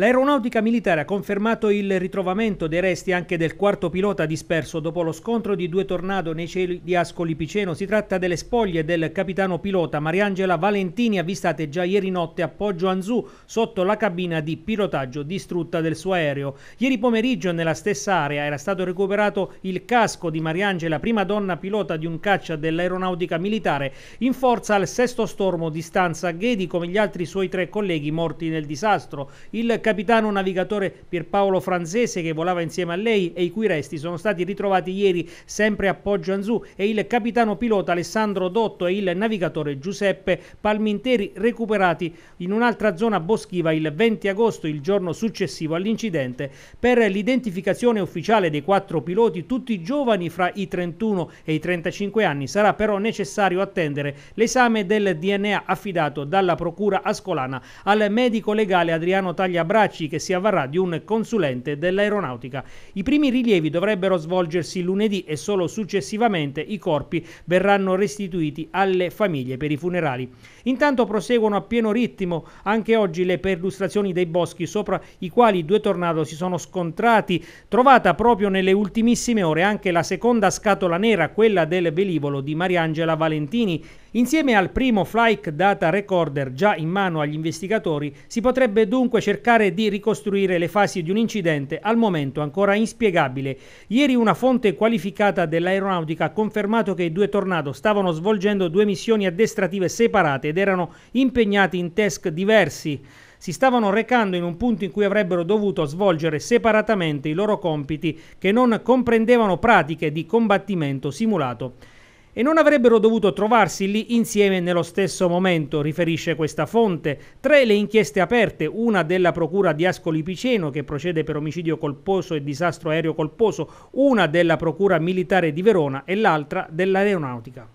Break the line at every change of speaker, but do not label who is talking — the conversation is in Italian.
L'aeronautica militare ha confermato il ritrovamento dei resti anche del quarto pilota disperso dopo lo scontro di due tornado nei cieli di Ascoli Piceno. Si tratta delle spoglie del capitano pilota Mariangela Valentini avvistate già ieri notte a Poggio Anzù sotto la cabina di pilotaggio distrutta del suo aereo. Ieri pomeriggio nella stessa area era stato recuperato il casco di Mariangela, prima donna pilota di un caccia dell'aeronautica militare, in forza al sesto stormo di Stanza Ghedi come gli altri suoi tre colleghi morti nel disastro. Il capitano navigatore Pierpaolo Franzese che volava insieme a lei e i cui resti sono stati ritrovati ieri sempre a Poggio Anzù e il capitano pilota Alessandro Dotto e il navigatore Giuseppe Palminteri recuperati in un'altra zona boschiva il 20 agosto, il giorno successivo all'incidente. Per l'identificazione ufficiale dei quattro piloti, tutti giovani fra i 31 e i 35 anni, sarà però necessario attendere l'esame del DNA affidato dalla Procura Ascolana al medico legale Adriano Tagliabra Baracci che si avvarrà di un consulente dell'aeronautica. I primi rilievi dovrebbero svolgersi lunedì e solo successivamente i corpi verranno restituiti alle famiglie per i funerali. Intanto proseguono a pieno ritmo anche oggi le perlustrazioni dei boschi sopra i quali due tornado si sono scontrati, trovata proprio nelle ultimissime ore anche la seconda scatola nera, quella del velivolo di Mariangela Valentini Insieme al primo flight Data Recorder già in mano agli investigatori, si potrebbe dunque cercare di ricostruire le fasi di un incidente al momento ancora inspiegabile. Ieri una fonte qualificata dell'aeronautica ha confermato che i due tornado stavano svolgendo due missioni addestrative separate ed erano impegnati in task diversi si stavano recando in un punto in cui avrebbero dovuto svolgere separatamente i loro compiti che non comprendevano pratiche di combattimento simulato e non avrebbero dovuto trovarsi lì insieme nello stesso momento, riferisce questa fonte. Tre le inchieste aperte, una della procura di Ascoli Piceno che procede per omicidio colposo e disastro aereo colposo, una della procura militare di Verona e l'altra dell'aeronautica.